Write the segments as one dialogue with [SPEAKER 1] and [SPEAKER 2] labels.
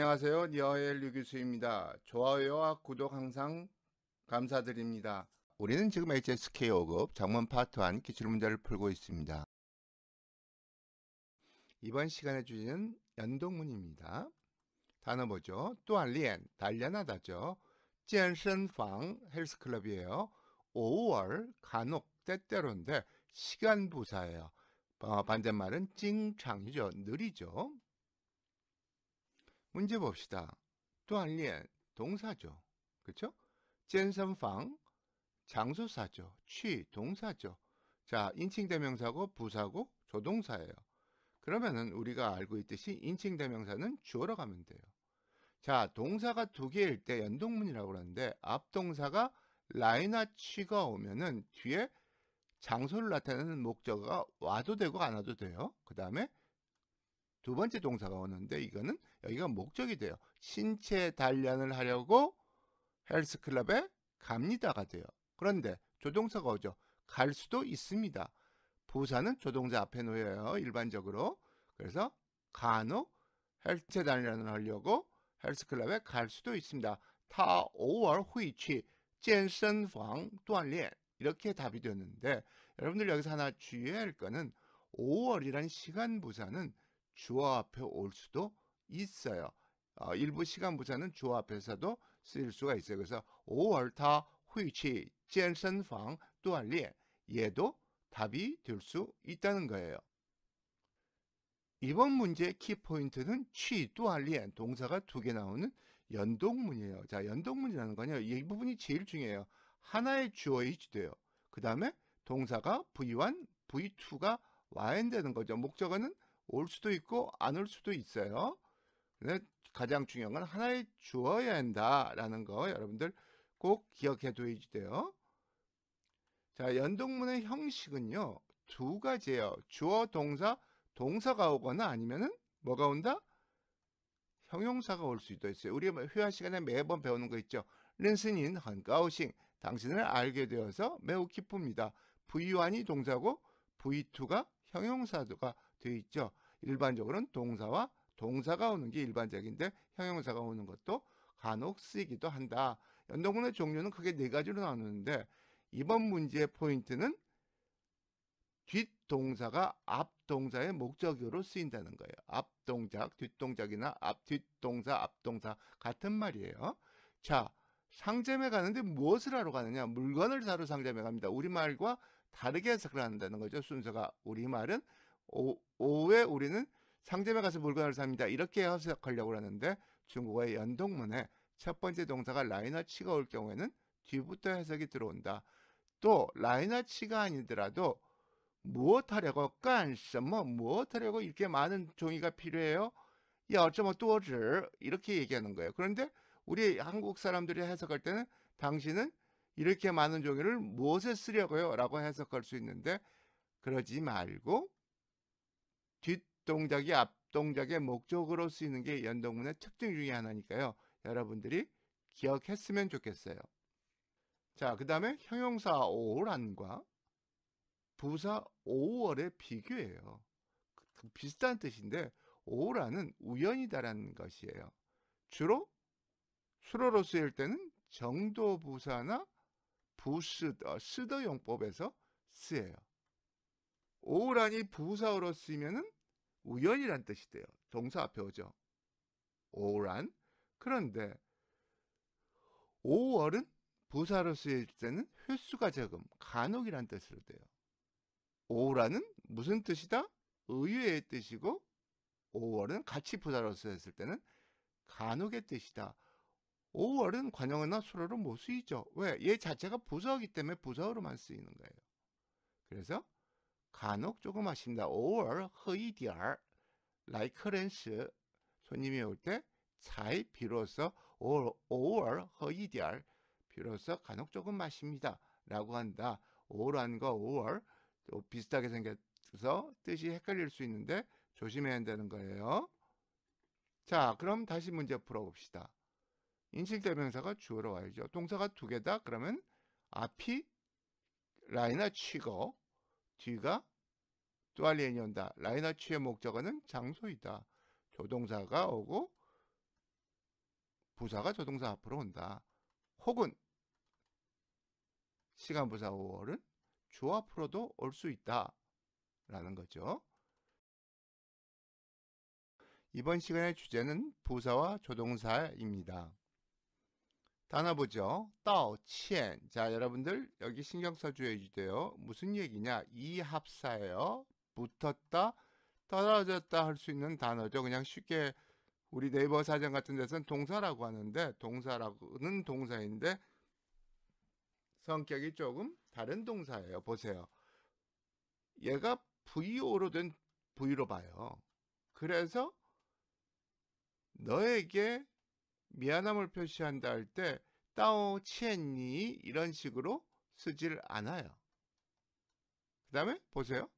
[SPEAKER 1] 안녕하세요. 니어엘 류기수입니다 좋아요와 구독 항상 감사드립니다. 우리는 지금 HSK 5급 장문 파트 1 기출문제를 풀고 있습니다. 이번 시간의 주제는 연동문입니다. 단어 보죠. 또한 리엔, 단련하다죠. 健身방 헬스클럽이에요. 5월 간혹 때때로인데 시간 부사예요. 어, 반대말은 찡창이죠. 느리죠. 문제 봅시다. 또한리 동사죠. 그쵸? 젠선방 장소사죠. 취 동사죠. 자 인칭대명사고 부사고 조동사예요. 그러면은 우리가 알고 있듯이 인칭대명사는 주어로 가면 돼요. 자 동사가 두 개일 때 연동문이라고 그러는데 앞동사가 라이나 취가 오면은 뒤에 장소를 나타내는 목적어가 와도 되고 안 와도 돼요. 그 다음에 두 번째 동사가 오는데 이거는 여기가 목적이 돼요. 신체 단련을 하려고 헬스클럽에 갑니다가 돼요. 그런데 조동사가 오죠. 갈 수도 있습니다. 부사는 조동사 앞에 놓여요. 일반적으로. 그래서 간혹 헬스 단련을 하려고 헬스클럽에 갈 수도 있습니다. 타 5월 후이치 健身房锻炼 이렇게 답이 되었는데 여러분들 여기서 하나 주의해야 할 것은 5월이라는 시간 부사는 주어 앞에 올 수도 있어요. 어, 일부 시간부사는 주 앞에서도 쓰일 수가 있어요. 그래서 5월타 휘치 젠선방 또할리 얘도 답이 될 수 있다는 거예요. 이번 문제의 키포인트는 취 또할리엔 동사가 두 개 나오는 연동문이에요. 자, 연동문이라는 건요. 이 부분이 제일 중요해요. 하나의 주어에 지돼요. 그 다음에 동사가 V1, V2가 와인 되는 거죠. 목적어는 올 수도 있고 안 올 수도 있어요. 네, 가장 중요한 건 하나의 주어야 한다라는 거 여러분들 꼭 기억해 두어야지 돼요. 자, 연동문의 형식은요. 두 가지예요. 주어, 동사, 동사가 오거나 아니면은 뭐가 온다? 형용사가 올 수도 있어요. 우리 뭐 회화 시간에 매번 배우는 거 있죠. 린슨인 한가우싱 당신을 알게 되어서 매우 기쁩니다. V1이 동사고 V2가 형용사가 되어 있죠. 일반적으로는 동사와 동사가 오는 게 일반적인데 형용사가 오는 것도 간혹 쓰이기도 한다. 연동문의 종류는 크게 네 가지로 나누는데 이번 문제의 포인트는 뒷동사가 앞동사의 목적으로 쓰인다는 거예요. 앞동작, 뒷동작이나 앞, 뒷동사, 앞동사 같은 말이에요. 자, 상점에 가는데 무엇을 하러 가느냐? 물건을 사러 상점에 갑니다. 우리말과 다르게 해석을 한다는 거죠. 순서가 우리말은 오, 후에 우리는 상점에 가서 물건을 삽니다. 이렇게 해석하려고 하는데 중국어의 연동문에 첫 번째 동사가 라이너치가 올 경우에는 뒤부터 해석이 들어온다. 또 라이너치가 아니더라도 무엇하려고 깐뭐 무엇하려고 이렇게 많은 종이가 필요해요? 야 예, 어쩌면 또지 이렇게 얘기하는 거예요. 그런데 우리 한국 사람들이 해석할 때는 당신은 이렇게 많은 종이를 무엇에 쓰려고요? 라고 해석할 수 있는데 그러지 말고 뒷 뒷동작이 앞동작의 목적으로 쓰이는 게 연동문의 특징 중의 하나니까요. 여러분들이 기억했으면 좋겠어요. 자, 그 다음에 형용사 오란과 부사 오월의 비교예요. 그, 그 비슷한 뜻인데 오란은 우연이다라는 것이에요. 주로 수로로 쓰일 때는 정도 부사나 부스더, 어, 스더 용법에서 쓰여요. 오란이 부사어로 쓰면은 이 우연이란 뜻이 돼요. 동사 앞에 오죠. 오란. 그런데 5월은 부사로 쓰일 때는 횟수가 적음, 간혹이란 뜻으로 돼요. 오라는 무슨 뜻이다? 의외의 뜻이고 5월은 같이 부사로 쓰였을 때는 간혹의 뜻이다. 5월은 관용어나 수로로 못 쓰이죠. 왜? 얘 자체가 부사이기 때문에 부사로만 쓰이는 거예요. 그래서 간혹 조금 아쉽니다. 5월 허이디알 라이크렌스 손님이 올때 차이 비로소 5월, 5월 허이디알 비로소 간혹 조금 아십니다 라고 한다. 5월한과 5월 또 비슷하게 생겨서 뜻이 헷갈릴 수 있는데 조심해야 한다는 거예요. 자 그럼 다시 문제 풀어봅시다. 인실대명사가 주어로 와야죠. 동사가 두 개다 그러면 앞이 라이나 취거 뒤가 또알리엔이 온다. 라이너치의 목적어는 장소이다. 조동사가 오고 부사가 조동사 앞으로 온다. 혹은 시간 부사 5월은 주 앞으로도 올 수 있다. 라는 거죠. 이번 시간의 주제는 부사와 조동사입니다. 단어 보죠. 道歉. 자, 여러분들 여기 신경 써줘야 돼요. 무슨 얘기냐? 이 합사예요. 붙었다, 떨어졌다 할 수 있는 단어죠. 그냥 쉽게 우리 네이버 사전 같은 데서는 동사라고 하는데 동사라고는 동사인데 성격이 조금 다른 동사예요. 보세요. 얘가 VO로 된 V로 봐요. 그래서 너에게 미안함을 표시한다 할 때 따오 치했니 이런 식으로 쓰질 않아요. 그 다음에 보세요.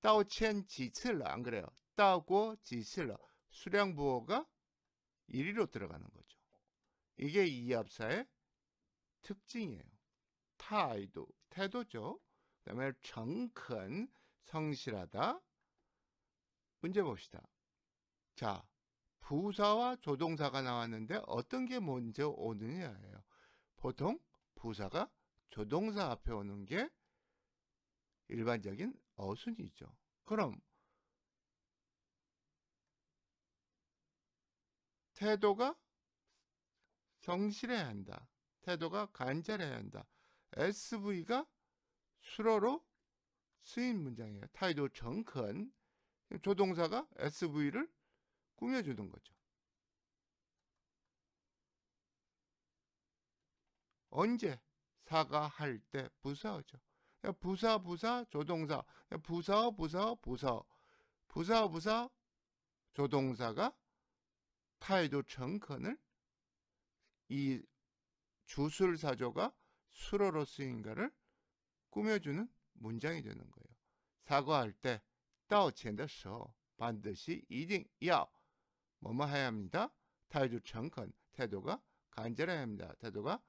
[SPEAKER 1] 따오 치엔 지슬러 안 그래요. 따고 지슬러 수량 부호가 1위로 들어가는 거죠. 이게 이합사의 특징이에요. 타이도 태도죠. 그 다음에 정큰 성실하다 문제 봅시다. 자 부사와 조동사가 나왔는데 어떤 게 먼저 오느냐예요. 보통 부사가 조동사 앞에 오는 게 일반적인 어순이죠. 그럼 태도가 성실해야 한다. 태도가 간절해야 한다. SV가 수로로 쓰인 문장이에요. 타이도 정큰 조동사가 SV를 꾸며주는 거죠. 언제? 사과할 때부사죠 부사 부사 조동사 부사 부사 부사 부사 부사 조동사가 타이도 청컨을 이 주술사조가 수로로 쓰인가를 꾸며주는 문장이 되는 거예요. 사과할 때 道歉的时候반드시一定要 뭐뭐 해야 합니다. 탈주치 않 태도가 간절해야 합니다. 태도가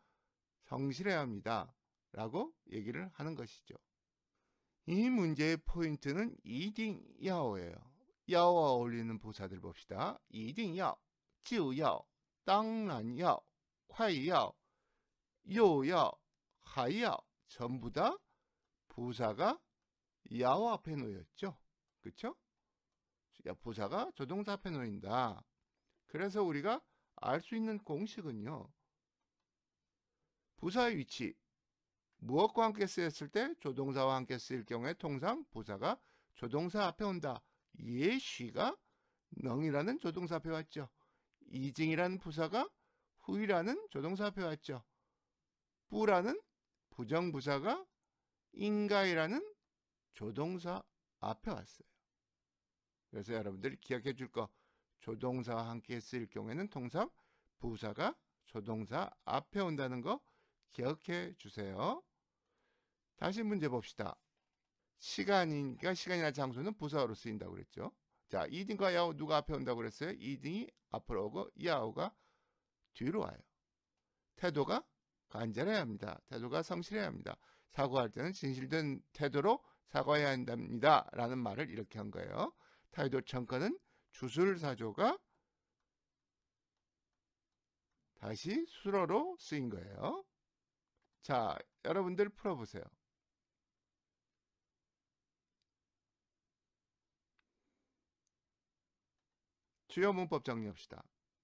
[SPEAKER 1] 성실해야 합니다. 라고 얘기를 하는 것이죠. 이 문제의 포인트는 이딩 야오예요. 야오와 어울리는 부사들 봅시다. 이딩 야오, 지우 야오, 땅란 야오, 콰이 야오, 요 야오, 하이 야오 전부 다부사가 야오 앞에 놓였죠. 그쵸? 부사가 조동사 앞에 놓인다. 그래서 우리가 알 수 있는 공식은요. 부사의 위치, 무엇과 함께 쓰였을 때 조동사와 함께 쓰일 경우에 통상 부사가 조동사 앞에 온다. 예시가 능이라는 조동사 앞에 왔죠. 이징이라는 부사가 후이라는 조동사 앞에 왔죠. 뿌라는 부정부사가 인가이라는 조동사 앞에 왔어요. 그래서 여러분들 기억해 줄거 조동사와 함께 쓰일 경우에는 통상 부사가 조동사 앞에 온다는 거 기억해 주세요. 다시 문제 봅시다. 시간이니까 그러니까 시간이나 장소는 부사로 쓰인다고 그랬죠. 자, 이등과 야호 누가 앞에 온다고 그랬어요? 이등이 앞으로 오고 야호가 뒤로 와요. 태도가 간절해야 합니다. 태도가 성실해야 합니다. 사과할 때는 진실된 태도로 사과해야 한답니다. 라는 말을 이렇게 한 거예요. 타이도 창가는 주술사조가 다시 수로로 쓰인 거예요. 자, 여러분들 풀어보세요. 주요 문법 정리합시다.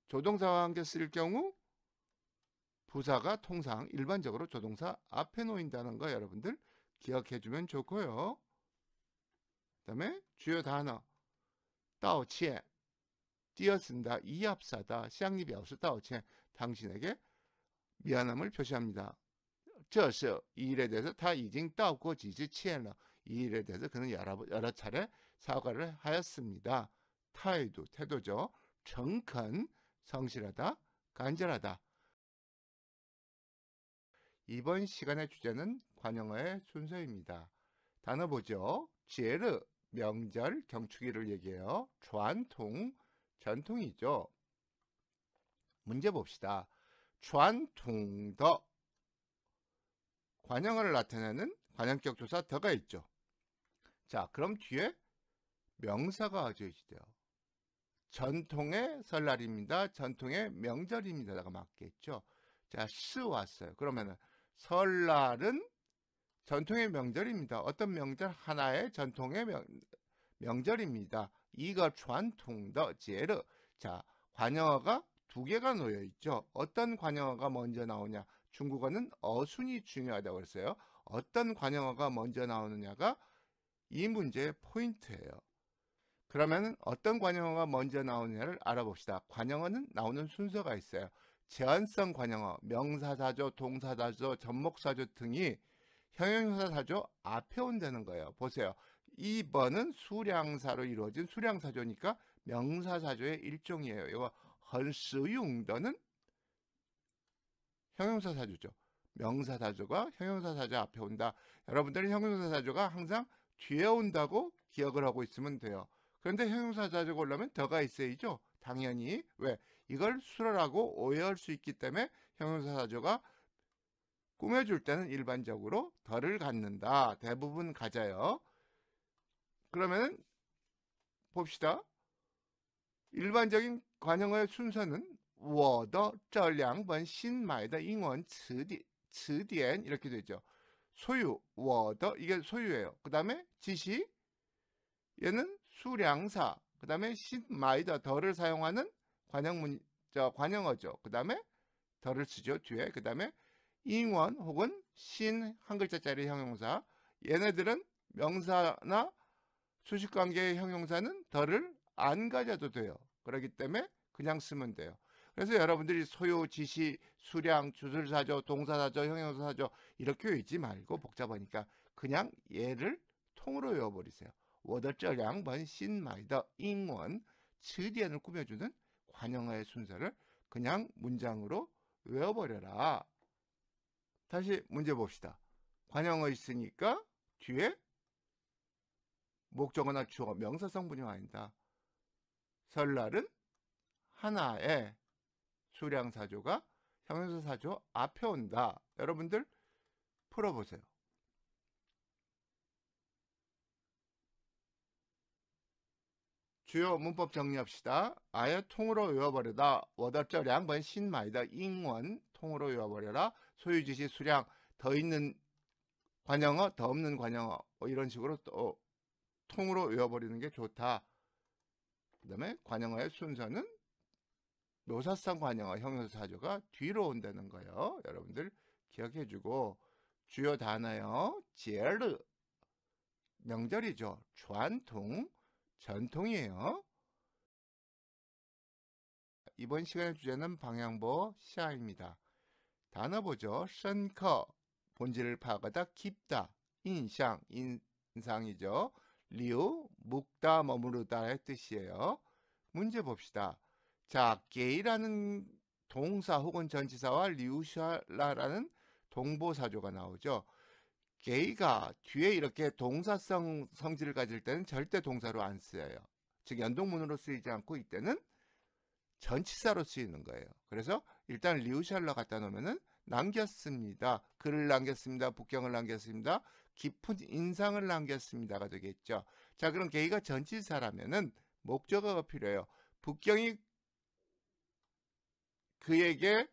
[SPEAKER 1] 조동사와 함께 쓸 경우 부사가 통상 일반적으로 조동사 앞에 놓인다는 거 여러분들 기억해 주면 좋고요. 그 다음에 주요 단어 道歉第二次다이에게道歉다이합사다시립이없어道歉당신에게당신에게 미안함을 표시합니다. 这是이 일에 대해서 다 이징 따고 지지치엘이 일에 대해서 그는 여러, 여러 차례 사과를 하였습니다. 타이도 태죠 정컨 성실하다 간절하다. 이번 시간의 주제는 관용어의 순서입니다. 단어 보죠. 제르 명절, 경축일을 얘기해요. 전통, 전통이죠. 문제 봅시다. 전통더 관형어를 나타내는 관형격 조사 더가 있죠. 자, 그럼 뒤에 명사가 와줘야돼요 전통의 설날입니다. 전통의 명절입니다. 라 맞겠죠. 자, 스 왔어요. 그러면 설날은 전통의 명절입니다. 어떤 명절 하나의 전통의 명, 명절입니다. 이거 전통의 제르. 자, 관영어가 두 개가 놓여 있죠. 어떤 관영어가 먼저 나오냐? 중국어는 어순이 중요하다고 그랬어요. 어떤 관영어가 먼저 나오느냐가 이 문제의 포인트예요. 그러면 어떤 관영어가 먼저 나오느냐를 알아봅시다. 관영어는 나오는 순서가 있어요. 제한성 관영어, 명사사조, 동사사조, 접목사조 등이 형용사 사조 앞에 온다는 거예요. 보세요. 2번은 수량사로 이루어진 수량사조니까 명사사조의 일종이에요. 이거 헌스융더는 형용사사조죠. 명사사조가 형용사사조 앞에 온다. 여러분들은 형용사사조가 항상 뒤에 온다고 기억을 하고 있으면 돼요. 그런데 형용사사조가 올라면 더가 있어야죠. 당연히 왜? 이걸 수월라고 오해할 수 있기 때문에 형용사사조가 꾸며줄 때는 일반적으로 덜을 갖는다. 대부분 가져요. 그러면 봅시다. 일반적인 관형어의 순서는 워더 这량번 신마이더 잉원 츠디엔 이렇게 되죠. 소유, 워더 이게 소유예요. 그 다음에 지시 얘는 수량사 그 다음에 신마이더 덜을 사용하는 관형문, 저 관형어죠. 그 다음에 덜을 쓰죠. 뒤에 그 다음에 인원 혹은 신 한 글자짜리 형용사 얘네들은 명사나 수식관계의 형용사는 덜을 안 가져도 돼요. 그렇기 때문에 그냥 쓰면 돼요. 그래서 여러분들이 소요, 지시, 수량, 주술사조, 동사사조, 형용사사조 이렇게 외지 말고 복잡하니까 그냥 얘를 통으로 외워버리세요. 워더쩌량번 신마이더 잉원 즈디엔을 꾸며주는 관용어의 순서를 그냥 문장으로 외워버려라 다시 문제 봅시다. 관형어 있으니까 뒤에 목적어나 주어, 명사성분이 와 있다. 설날은 하나의 수량사조가 형용사 사조 앞에 온다. 여러분들 풀어보세요. 주요 문법 정리합시다. 아예 통으로 외워버려다. 워더절 양반 신마이다. 잉원 통으로 외워버려라. 소유 지시 수량 더 있는 관영어 더 없는 관영어 뭐 이런 식으로 또 통으로 외워버리는 게 좋다. 그 다음에 관영어의 순서는 묘사성 관영어 형용사조가 뒤로 온다는 거예요. 여러분들 기억해주고 주요 단어요. 제르 명절이죠. 전통 전통이에요. 이번 시간의 주제는 방향보 시아입니다. 단어 보죠. 션커 본질을 파악하다 깊다 인상 인상이죠. 리 묵다 머무르다의 뜻이에요. 문제 봅시다. 자 게이라는 동사 혹은 전치사와 리우샬라라는 동보사조가 나오죠. 게이가 뒤에 이렇게 동사성 성질을 가질 때는 절대 동사로 안 쓰여요. 즉 연동문으로 쓰이지 않고 이때는 전치사로 쓰이는 거예요. 그래서 일단 리우샬러 갖다 놓으면은 남겼습니다. 글을 남겼습니다. 복경을 남겼습니다. 깊은 인상을 남겼습니다가 되겠죠. 자, 그럼 개이가 전치사라면은 목적어가 필요해요. 북경이 그에게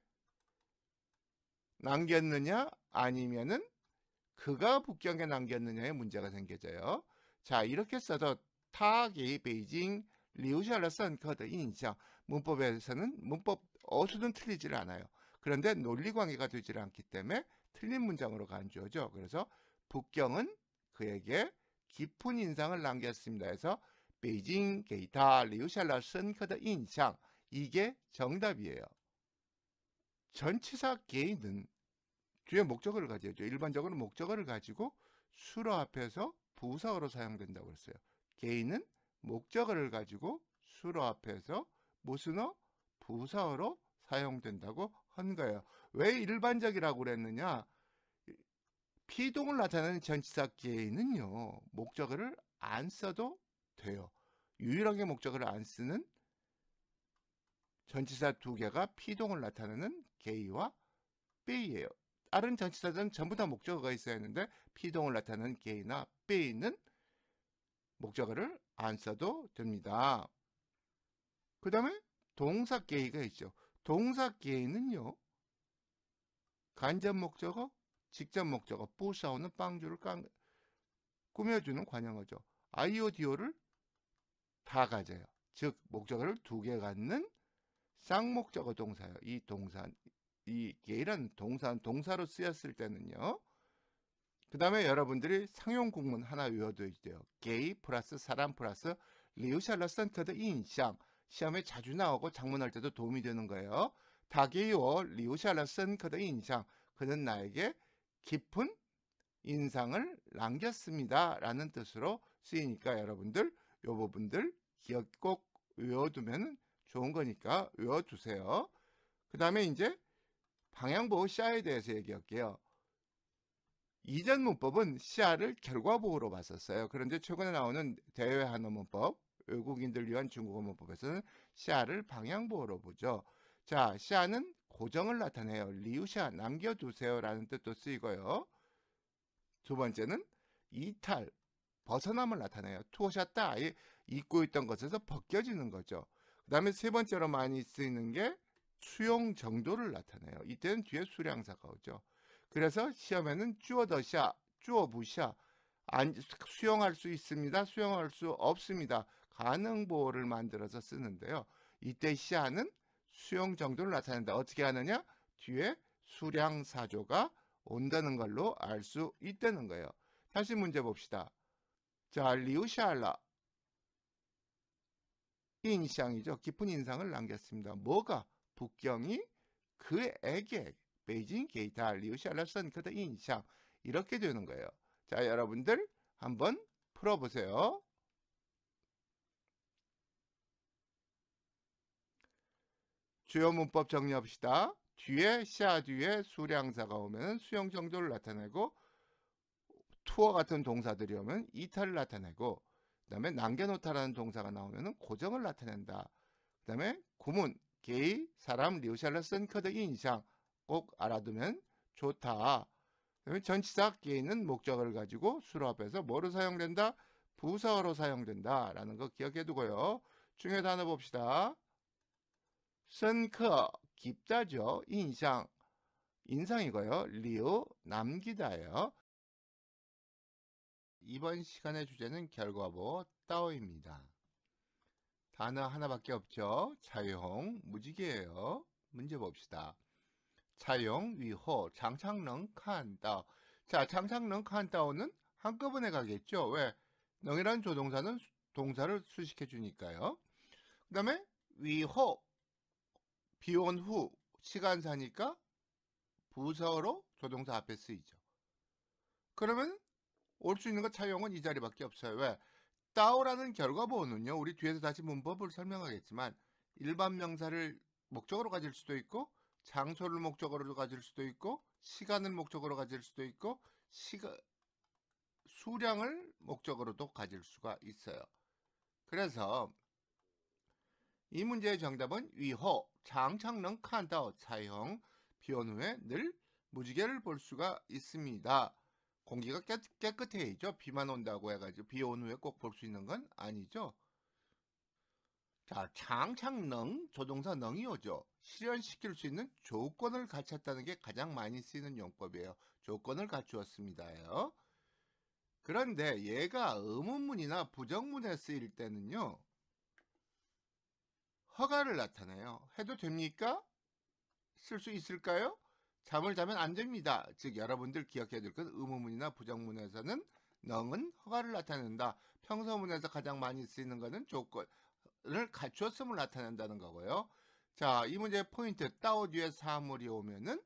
[SPEAKER 1] 남겼느냐 아니면은 그가 북경에 남겼느냐의 문제가 생겨져요. 자, 이렇게 써도 타게이 베이징 리우샬러선 커드 인정 문법에서는 문법 어수든 틀리지를 않아요. 그런데 논리관계가 되질 않기 때문에 틀린 문장으로 간주하죠 그래서 북경은 그에게 깊은 인상을 남겼습니다. 해서 베이징 게이타 리우샬라 선커더 인상 이게 정답이에요. 전치사 게이는 주의 목적어를 가져야죠. 일반적으로 목적어를 가지고 수로 앞에서 부사어로 사용된다고 했어요. 개인은 목적어를 가지고 수로 앞에서 무슨어 부사어로 사용된다고 한 거예요. 왜 일반적이라고 그랬느냐? 피동을 나타내는 전치사기에는요. 목적어를 안 써도 돼요. 유일하게 목적어를 안 쓰는 전치사 두 개가 피동을 나타내는 게이와 빼이에요 다른 전치사들은 전부 다 목적어가 있어야 하는데 피동을 나타내는 게이나 빼이는 목적어를 안 써도 됩니다. 그 다음에 동사게이가 있죠. 동사계의는요. 간접 목적어, 직접 목적어, 부사오는 빵주를 깡, 꾸며주는 관형어죠. IODO를 다 가져요. 즉 목적어를 두 개 갖는 쌍목적어 동사예요. 이 동사, 이 게이란 동사, 동사로 쓰였을 때는요. 그 다음에 여러분들이 상용 공문 하나 외워둬야 돼요. 게이 플러스 사람 플러스 리우샬러 센터드 인상 시험에 자주 나오고 작문할 때도 도움이 되는 거예요. 다게이워 리오샬라슨 그의 인상 그는 나에게 깊은 인상을 남겼습니다. 라는 뜻으로 쓰이니까 여러분들 요 부분들 기억 꼭 외워두면 좋은 거니까 외워두세요. 그 다음에 이제 방향보호 시야에 대해서 얘기할게요. 이전 문법은 시야를 결과보호로 봤었어요. 그런데 최근에 나오는 대외 한어 문법 외국인들 위한 중국어 문법에서는 샤를 방향보호로 보죠. 자, 샤는 고정을 나타내요. 리우샤 남겨두세요라는 뜻도 쓰이고요. 두 번째는 이탈 벗어남을 나타내요. 투어샷다 잊고 있던 것에서 벗겨지는 거죠. 그 다음에 세 번째로 많이 쓰이는 게 수용 정도를 나타내요. 이때는 뒤에 수량사가 오죠. 그래서 시험에는 쭈어더샤, 쭈어부샤, 수용할 수 있습니다. 수용할 수 없습니다. 가능보호를 만들어서 쓰는데요. 이때 시아는 수용 정도를 나타낸다. 어떻게 하느냐? 뒤에 수량 사조가 온다는 걸로 알 수 있다는 거예요. 다시 문제 봅시다. 자, 리우샬라. 인상이죠. 깊은 인상을 남겼습니다. 뭐가? 북경이 그에게 베이징 게이타 리우샬라선 크다 인상 이렇게 되는 거예요. 자, 여러분들 한번 풀어보세요. 주요 문법 정리합시다. 뒤에 시 뒤에 수량사가 오면 수용 정도를 나타내고 투어 같은 동사들이 오면 이탈을 나타내고 그 다음에 남겨놓다라는 동사가 나오면 고정을 나타낸다. 그 다음에 구문, 게이, 사람, 리우샬라, 쓴커드, 인상 꼭 알아두면 좋다. 그다음에 전치사 게이는 목적을 가지고 수로 앞에서 뭐로 사용된다? 부사어로 사용된다라는 거 기억해 두고요. 중요 단어 봅시다. 深刻, 깊다죠. 인상, 인상이고요. 리우, 남기다요 이번 시간의 주제는 결과보 따오입니다. 단어 하나밖에 없죠. 차용, 무지개예요. 문제 봅시다. 차용, 위호, 장창능, 칸따오. 자, 장창능, 칸따오는 한꺼번에 가겠죠. 왜? 능이란 조동사는 동사를 수식해 주니까요. 그 다음에 위호, 비온 후 시간사니까 부서로 조동사 앞에 쓰이죠. 그러면 올 수 있는 것 차용은 이 자리밖에 없어요. 왜? 따오라는 결과보는요. 우리 뒤에서 다시 문법을 설명하겠지만 일반 명사를 목적으로 가질 수도 있고 장소를 목적으로 가질 수도 있고 시간을 목적으로 가질 수도 있고 시가, 수량을 목적으로도 가질 수가 있어요. 그래서 이 문제의 정답은 위호 장常능能看到 사용 비온 후에 늘 무지개를 볼 수가 있습니다. 공기가 깨,끗해이죠 비만 온다고 해가지고 비 온 후에 꼭 볼 수 있는 건 아니죠. 자, 장창능, 조동사 능이 오죠. 실현시킬 수 있는 조건을 갖췄다는 게 가장 많이 쓰이는 용법이에요. 조건을 갖추었습니다요. 그런데 얘가 의문문이나 부정문에 쓰일 때는요. 허가를 나타내요. 해도 됩니까? 쓸 수 있을까요? 잠을 자면 안 됩니다. 즉 여러분들 기억해야 될 건 의무문이나 부정문에서는 능은 허가를 나타낸다. 평서문에서 가장 많이 쓰이는 것은 조건을 갖추었음을 나타낸다는 거고요. 자, 이 문제의 포인트 따오 뒤에 사물이 오면은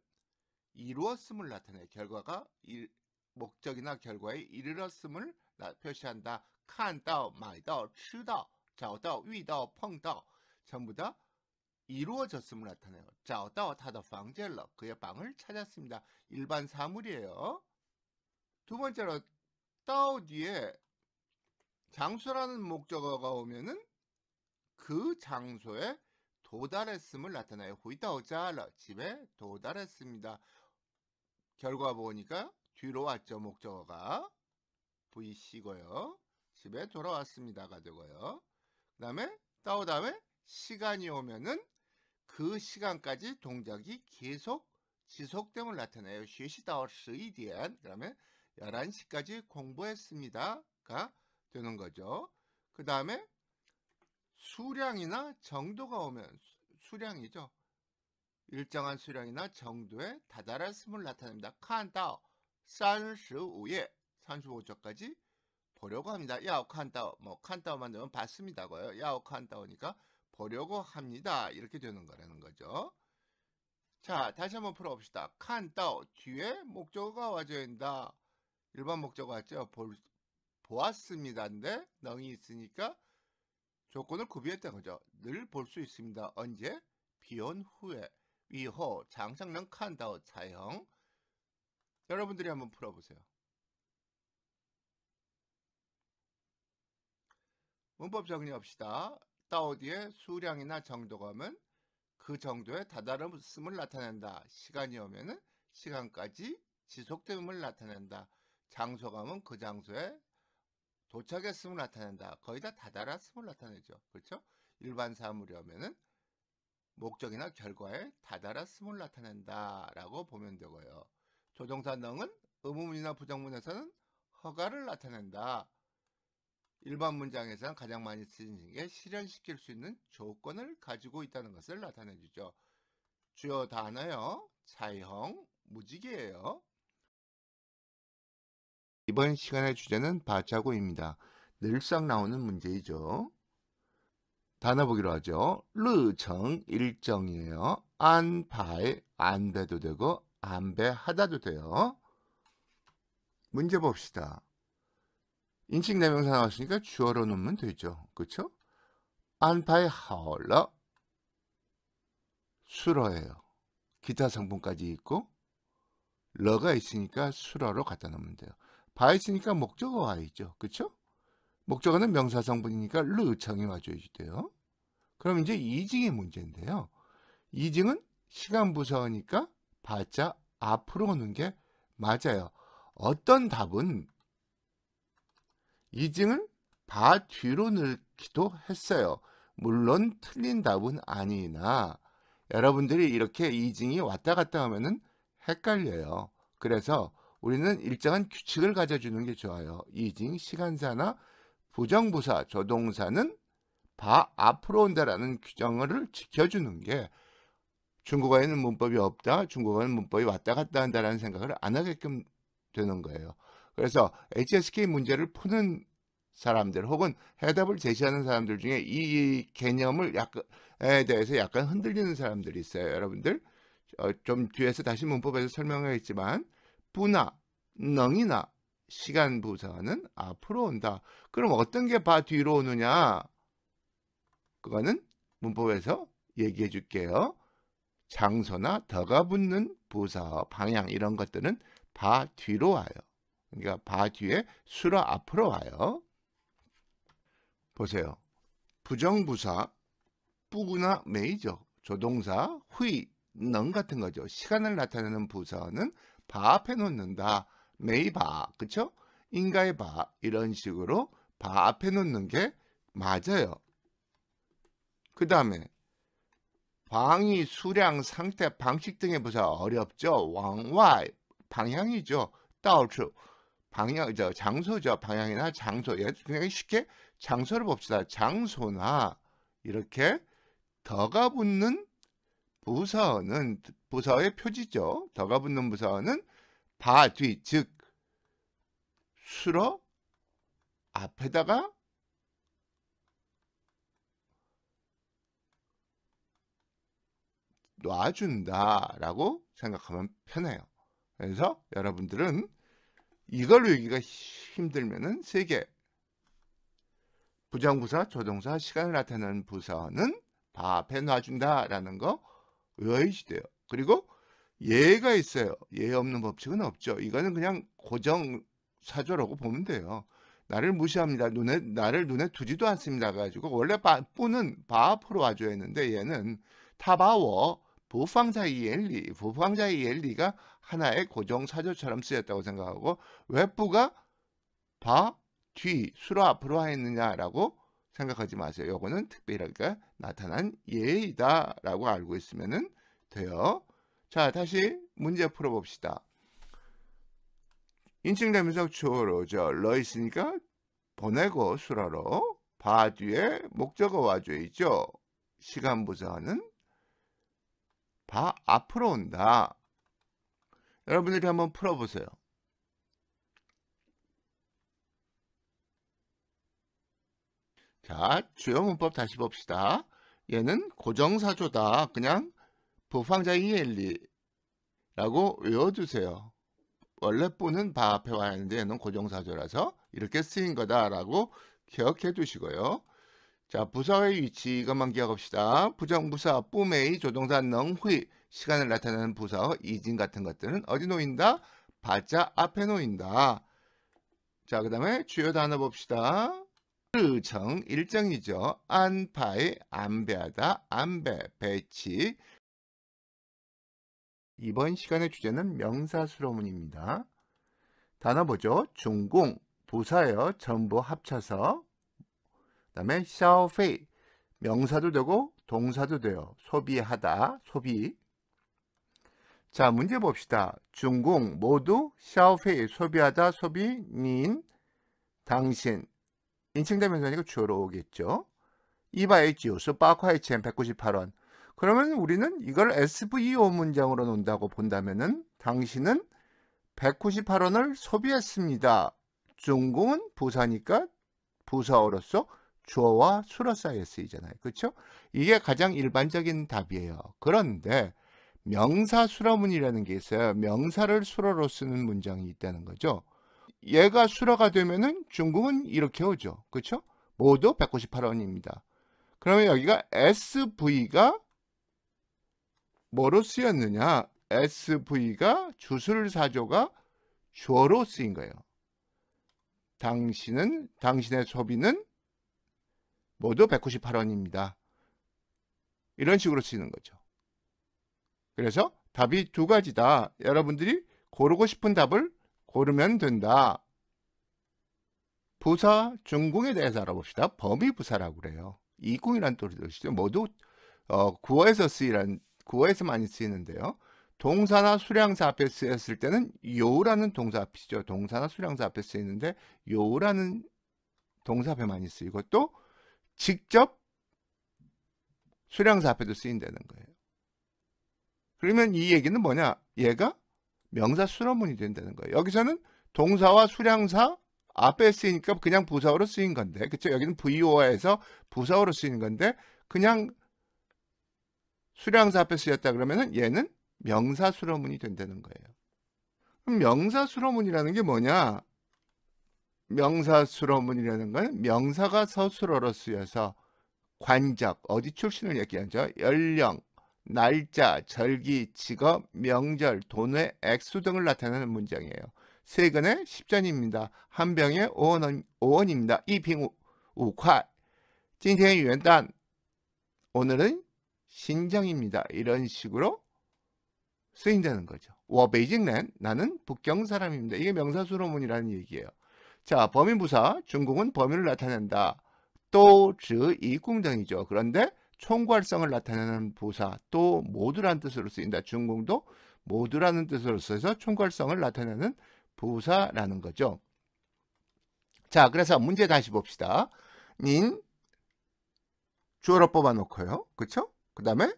[SPEAKER 1] 이루었음을 나타내 결과가 일, 목적이나 결과에 이르렀음을 나, 표시한다. 칸到, 마到, 이吃到,找到,遇到,碰到 전부 다 이루어졌음을 나타내요. 자, 어따와 타더 방젤러 그의 방을 찾았습니다. 일반 사물이에요. 두 번째로 따오 뒤에 장소라는 목적어가 오면은 그 장소에 도달했음을 나타내요. 후이따오자러 집에 도달했습니다. 결과 보니까 뒤로 왔죠. 목적어가 VC고요. 집에 돌아왔습니다가 되고요. 그 다음에 따오 다음에 시간이 오면은 그 시간까지 동작이 계속 지속됨을 나타내요. 学习到十一点 그러면 11시까지 공부했습니다가 되는 거죠. 그 다음에 수량이나 정도가 오면 수량이죠. 일정한 수량이나 정도에 다다랐음을 나타냅니다. 칸다오 35에 35쪽까지 보려고 합니다. 야오 칸다오 뭐 칸다오만 넣면봤습니다 야오 칸다오니까 보려고 합니다. 이렇게 되는 거라는 거죠. 자, 다시 한번 풀어봅시다. 칸따오 뒤에 목적어가 와줘야 한다. 일반 목적어 왔죠? 볼, 보았습니다인데 넝이 있으니까 조건을 구비했다는 거죠. 늘 볼 수 있습니다. 언제? 비온 후에. 위호 장상능 칸다오 차형 여러분들이 한번 풀어보세요. 문법 정리합시다. 따오디의 수량이나 정도감은그 정도에 다다름을 나타낸다. 시간이 오면은 시간까지 지속됨을 나타낸다. 장소감은그 장소에 도착했음을 나타낸다. 거의 다 다다랐음을 나타내죠. 그렇죠? 일반 사물이 오면은 목적이나 결과에 다다랐음을 나타낸다. 라고 보면 되고요. 조종사 능은 의문문이나 부정문에서는 허가를 나타낸다. 일반 문장에서 가장 많이 쓰이는 게 실현시킬 수 있는 조건을 가지고 있다는 것을 나타내 주죠. 주요 단어요. 자형, 무지개예요. 이번 시간의 주제는 바자고입니다. 늘상 나오는 문제이죠. 단어 보기로 하죠. 르정 일정이에요. 안발 안돼도 되고 안배하다도 돼요. 문제 봅시다. 인칭 대명사 네 나왔으니까 주어로 놓으면 되죠. 그쵸 안파의 하올라 수러예요. 기타 성분까지 있고 러가 있으니까 수러로 갖다 놓으면 돼요. 바 있으니까 목적어와 있죠. 그렇 목적어는 명사 성분이니까 르청이 와줘야 돼요. 그럼 이제 이징의 문제인데요. 이징은 시간 부서니까 바자 앞으로 오는 게 맞아요. 어떤 답은 이징을 바 뒤로 넣기도 했어요. 물론 틀린 답은 아니나 여러분들이 이렇게 이징이 왔다 갔다 하면은 헷갈려요. 그래서 우리는 일정한 규칙을 가져주는 게 좋아요. 이징, 시간사나 부정부사, 조동사는 바 앞으로 온다라는 규정을 지켜주는 게 중국어에는 문법이 없다, 중국어는 문법이 왔다 갔다 한다라는 생각을 안 하게끔 되는 거예요. 그래서 HSK 문제를 푸는 사람들 혹은 해답을 제시하는 사람들 중에 이 개념을 약간에 대해서 약간 흔들리는 사람들이 있어요. 여러분들 어, 좀 뒤에서 다시 문법에서 설명하겠지만 뿌나 능이나 시간 부사는 앞으로 온다. 그럼 어떤 게 바 뒤로 오느냐? 그거는 문법에서 얘기해 줄게요. 장소나 더가 붙는 부사, 방향 이런 것들은 바 뒤로 와요. 그러니까 바 뒤에 수로 앞으로 와요. 보세요. 부정부사, 부구나 메이저, 조동사, 후이, 능 같은 거죠. 시간을 나타내는 부사는 바 앞에 놓는다. 메이바, 그쵸? 인가의 바, 이런 식으로 바 앞에 놓는 게 맞아요. 그 다음에 방위, 수량, 상태, 방식 등의 부사 어렵죠. 왕와 방향이죠. 따到处 방향, 저 장소죠. 방향이나 장소. 그냥 쉽게 장소를 봅시다. 장소나 이렇게 더가 붙는 부서는 부서의 표지죠. 더가 붙는 부서는 바 뒤, 즉 수로 앞에다가 놔준다라고 생각하면 편해요. 그래서 여러분들은 이걸 외우기가 힘들면은 세 개. 부정부사, 조동사, 시간을 나타내는 부사는 바 앞에 놔준다라는 거 의외이시대요. 그리고 예가 있어요. 예 없는 법칙은 없죠. 이거는 그냥 고정 사조라고 보면 돼요. 나를 무시합니다. 눈에 나를 눈에 두지도 않습니다. 가지고 원래 바, 뿌는 바 앞으로 와줘야 했는데 얘는 타바워 부황자의 엘리, 부황자의 엘리가 하나의 고정사조처럼 쓰였다고 생각하고 외부가 바, 뒤, 수로 앞으로 하였느냐라고 생각하지 마세요. 요거는 특별하게 나타난 예이다 라고 알고 있으면 돼요. 자 다시 문제 풀어봅시다. 인칭대면서 주어로 저러 있으니까 보내고 수라로 바 뒤에 목적어와 주 있죠. 시간 부사하는 바 앞으로 온다. 여러분들이 한번 풀어보세요. 자, 주요 문법 다시 봅시다. 얘는 고정사조다. 그냥 부황자이엘리라고 외워두세요. 원래 뿌는 바 앞에 와야 하는데 얘는 고정사조라서 이렇게 쓰인 거다라고 기억해 두시고요. 자, 부사의 위치이것만 기억합시다. 부정부사, 뿜메이, 조동사, 능휘, 시간을 나타내는 부사 이진 같은 것들은 어디 놓인다? 바자 앞에 놓인다. 자, 그 다음에 주요 단어 봅시다. 르정 일정이죠. 안파이 안배하다, 안배, 배치. 이번 시간의 주제는 명사수로문입니다. 단어 보죠. 중공, 부사여 전부 합쳐서 다음에 샤오페이 명사도 되고 동사도 돼요. 소비하다, 소비. 자, 문제 봅시다. 중국 모두 샤오페이 소비하다, 소비, 닌, 당신. 인칭대명사니까 주어로 오겠죠. 이바의 지오스 빠콰의 첸 198원. 그러면 우리는 이걸 SVO 문장으로 논다고 본다면은 당신은 198원을 소비했습니다. 중국은 부사니까 부사어로서 주어와 수로사이에 쓰이잖아요. 그렇죠? 이게 가장 일반적인 답이에요. 그런데 명사 수로문이라는 게 있어요. 명사를 수로로 쓰는 문장이 있다는 거죠. 얘가 수로가 되면은 중국은 이렇게 오죠. 그렇죠? 모두 198원입니다. 그러면 여기가 SV가 뭐로 쓰였느냐? SV가 주술사조가 주어로 쓰인 거예요. 당신은 당신의 소비는 모두 198원입니다. 이런 식으로 치는 거죠. 그래서 답이 두 가지다. 여러분들이 고르고 싶은 답을 고르면 된다. 부사 중궁에 대해서 알아봅시다. 범위부사라고 그래요. 이궁이란 또 들으시죠. 모두 어, 구어에서 쓰이란 구어에서 많이 쓰이는데요. 동사나 수량사 앞에 쓰였을 때는 요라는 동사 앞이죠. 동사나 수량사 앞에 쓰이는데 요라는 동사 앞에 많이 쓰이고 또 직접 수량사 앞에도 쓰인다는 거예요. 그러면 이 얘기는 뭐냐? 얘가 명사 수로문이 된다는 거예요. 여기서는 동사와 수량사 앞에 쓰이니까 그냥 부사어로 쓰인 건데 그쵸? 여기는 VO에서 부사어로 쓰인 건데 그냥 수량사 앞에 쓰였다 그러면 얘는 명사 수로문이 된다는 거예요. 그럼 명사 수로문이라는 게 뭐냐? 명사수로문이라는 건 명사가 서술어로 쓰여서 관적, 어디 출신을 얘기하죠? 연령, 날짜, 절기, 직업, 명절, 돈의 액수 등을 나타내는 문장이에요. 세근에 10전입니다. 한 병에 5원, 입니다 이빙우 우화 찐생의 유엔단. 오늘은 신정입니다. 이런 식으로 쓰인다는 거죠. 워 베이징랜 나는 북경 사람입니다. 이게 명사수로문이라는 얘기예요. 자, 범인 부사, 중공은 범인을 나타낸다. 또, 즉, 이공정이죠. 그런데 총괄성을 나타내는 부사, 또모두라는 뜻으로 쓰인다. 중공도 모두라는 뜻으로 써서 총괄성을 나타내는 부사라는 거죠. 자, 그래서 문제 다시 봅시다. 닌 주어로 뽑아놓고요. 그쵸? 그 다음에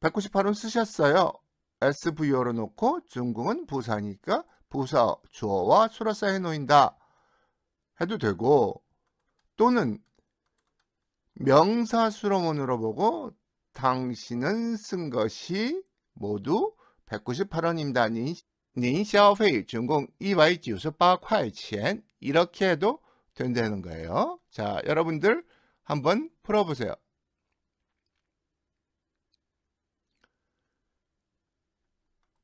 [SPEAKER 1] 198은 쓰셨어요. SVO로 놓고 중공은 부사니까 부사, 주어와 수라사에 놓인다 해도 되고 또는 명사수로문으로 보고 당신은 쓴 것이 모두 198원입니다. 您消费 중공 298块钱 이렇게 해도 된다는 거예요. 자, 여러분들 한번 풀어보세요.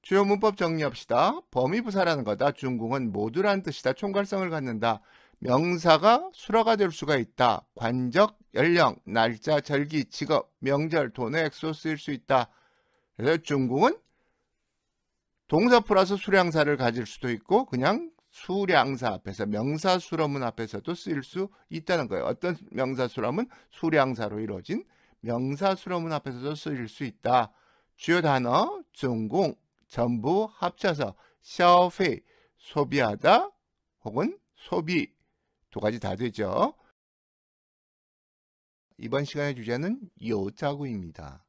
[SPEAKER 1] 주요 문법 정리합시다. 범위부사라는 거다. 준공은 모두란 뜻이다. 총괄성을 갖는다. 명사가 수라가 될 수가 있다. 관적, 연령, 날짜, 절기, 직업, 명절, 돈의 액수 쓰일 수 있다. 그래서 준공은 동사 플러스 수량사를 가질 수도 있고 그냥 수량사 앞에서 명사 수라문 앞에서도 쓰일 수 있다는 거예요. 어떤 명사 수라문? 수량사로 이루어진 명사 수라문 앞에서도 쓰일 수 있다. 주요 단어 준공 전부 합쳐서 샤오 소비하다 혹은 소비 두 가지 다 되죠. 이번 시간의 주제는 요자구입니다.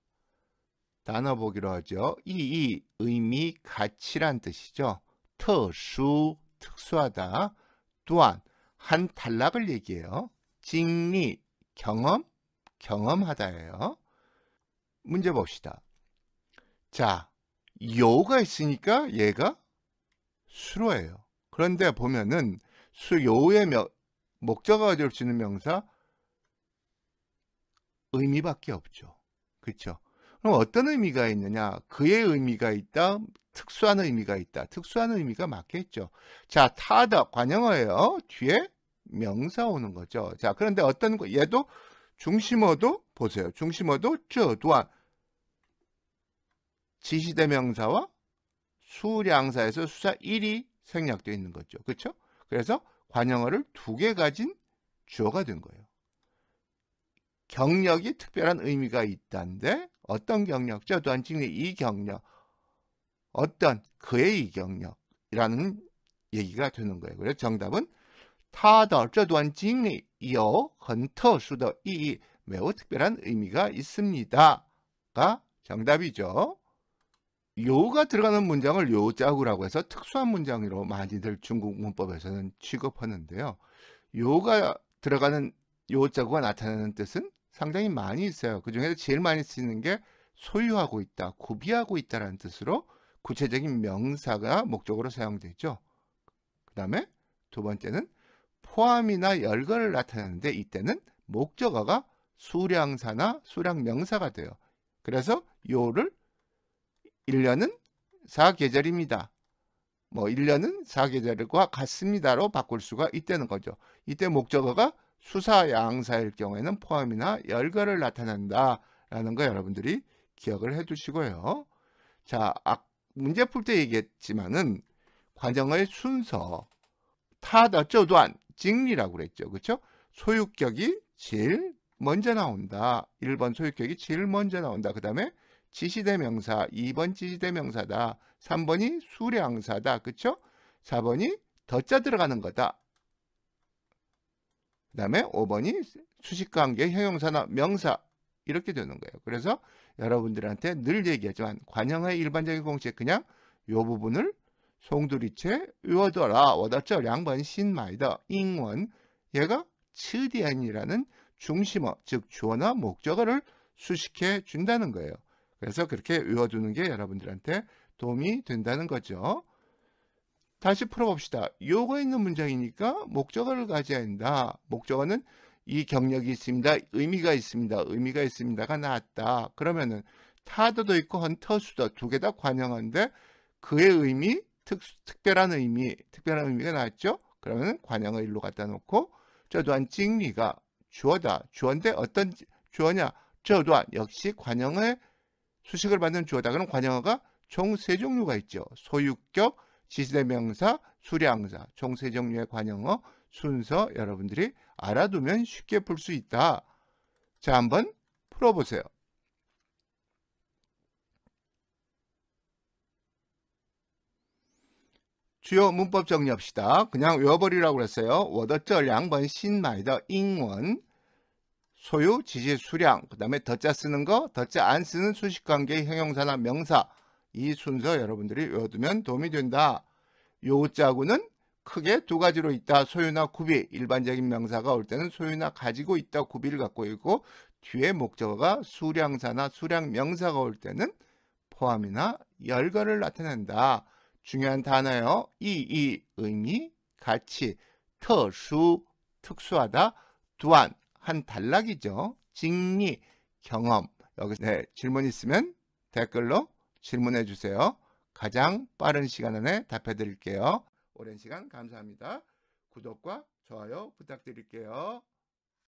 [SPEAKER 1] 단어 보기로 하죠. 이 이 의미 가치란 뜻이죠. 특수 특수하다. 또한 한 단락을 얘기해요. 직리 경험 경험하다예요. 문제 봅시다. 자, 요가 있으니까 얘가 수로예요. 그런데 보면은 수요의 목적어 가져수 있는 명사 의미밖에 없죠. 그렇죠? 그럼 어떤 의미가 있느냐? 그의 의미가 있다. 특수한 의미가 있다. 특수한 의미가 맞겠죠. 자, 타다 관형어예요. 뒤에 명사 오는 거죠. 자, 그런데 어떤 거 얘도 중심어도 보세요. 중심어도 쯔 또한 지시대명사와 수량사에서 수사 1이 생략되어 있는 거죠. 그렇죠? 그래서 관형어를 두 개 가진 주어가 된 거예요. 경력이 특별한 의미가 있다는데 어떤 경력? 저 또한 지금 이 경력, 어떤 그의 이 경력이라는 얘기가 되는 거예요. 그래서 정답은 他的这段经历有很特殊的意义，매우 특별한 의미가 있습니다가 정답이죠. 요가 들어가는 문장을 요자구라고 해서 특수한 문장으로 많이들 중국 문법에서는 취급하는데요. 요가 들어가는 요자구가 나타나는 뜻은 상당히 많이 있어요. 그 중에서 제일 많이 쓰이는 게 소유하고 있다, 구비하고 있다라는 뜻으로 구체적인 명사가 목적으로 사용되죠. 그 다음에 두 번째는 포함이나 열거를 나타내는데 이때는 목적어가 수량사나 수량명사가 돼요. 그래서 요를 1년은 4계절입니다뭐 1년은 4계절과 같습니다로 바꿀 수가 있다는 거죠. 이때 목적어가 수사양사일 경우에는 포함이나 열거를 나타낸다라는 거 여러분들이 기억을 해두시고요. 자, 문제 풀 때 얘기했지만은 관정의 순서 타더쩌도안 직리라고 그랬죠. 그렇죠? 소유격이 제일 먼저 나온다. 1번 소유격이 제일 먼저 나온다. 그 다음에 지시대명사, 2번 지시대명사다. 3번이 수량사다. 그쵸? 4번이 덧자 들어가는 거다. 그 다음에 5번이 수식관계 형용사나 명사 이렇게 되는 거예요. 그래서 여러분들한테 늘 얘기하지만 관형의 일반적인 공식 그냥 요 부분을 송두리째 의어더라 워더쩔 양번 신마이더 잉원 얘가 치디안이라는 중심어 즉 주어나 목적어를 수식해 준다는 거예요. 그래서 그렇게 외워두는 게 여러분들한테 도움이 된다는 거죠. 다시 풀어봅시다. 요거 있는 문장이니까 목적어를 가져야 한다. 목적어는 이 경력이 있습니다. 의미가 있습니다. 의미가 있습니다가 나왔다. 그러면은 타도도 있고 헌터수도 두 개 다 관영한데 그의 의미, 특, 특별한 의미, 특별한 의미가 나왔죠. 그러면 은 관영을 일로 갖다 놓고 저 또한 찡리가 주어다. 주어인데 어떤 주어냐? 저 또한 역시 관영을 수식을 받는 주어다. 그럼 관형어가 총 세 종류가 있죠. 소유격, 지시대명사, 수량사, 총 세 종류의 관형어 순서 여러분들이 알아두면 쉽게 풀 수 있다. 자, 한번 풀어보세요. 주요 문법 정리합시다. 그냥 외워버리라고 그랬어요. 워더절 양번 신마이더 잉원 소유, 지지, 수량, 그 다음에 덧자 쓰는 거, 덧자 안 쓰는 수식관계, 형용사나 명사 이 순서 여러분들이 외워두면 도움이 된다. 요자구는 크게 두 가지로 있다. 소유나 구비, 일반적인 명사가 올 때는 소유나 가지고 있다, 구비를 갖고 있고 뒤에 목적어가 수량사나 수량 명사가 올 때는 포함이나 열거를 나타낸다. 중요한 단어요. 이, 이, 의미, 가치, 특수, 특수하다, 두한, 한 단락이죠. 직리, 경험. 여기 네, 질문 있으면 댓글로 질문해 주세요. 가장 빠른 시간 안에 답해 드릴게요. 오랜 시간 감사합니다. 구독과 좋아요 부탁드릴게요.